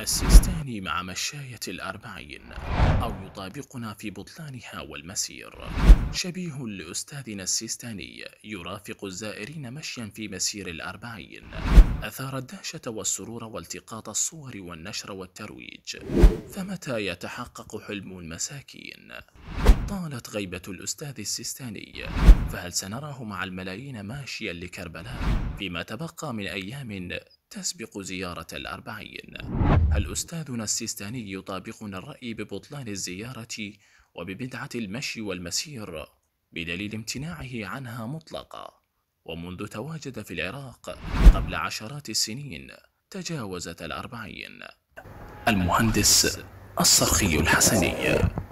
السيستاني مع مشاية الأربعين أو يطابقنا في بطلانها والمسير شبيه لأستاذنا السيستاني يرافق الزائرين مشيا في مسير الأربعين أثار الدهشة والسرور والتقاط الصور والنشر والترويج فمتى يتحقق حلم المساكين؟ طالت غيبة الأستاذ السيستاني فهل سنراه مع الملايين ماشيا لكربلاء فيما تبقى من أيام تسبق زيارة الأربعين هل أستاذنا السيستاني يطابقنا الرأي ببطلان الزيارة وببدعة المشي والمسير بدليل امتناعه عنها مطلقا ومنذ تواجد في العراق قبل عشرات السنين تجاوزت الأربعين المهندس الصرخي الحسني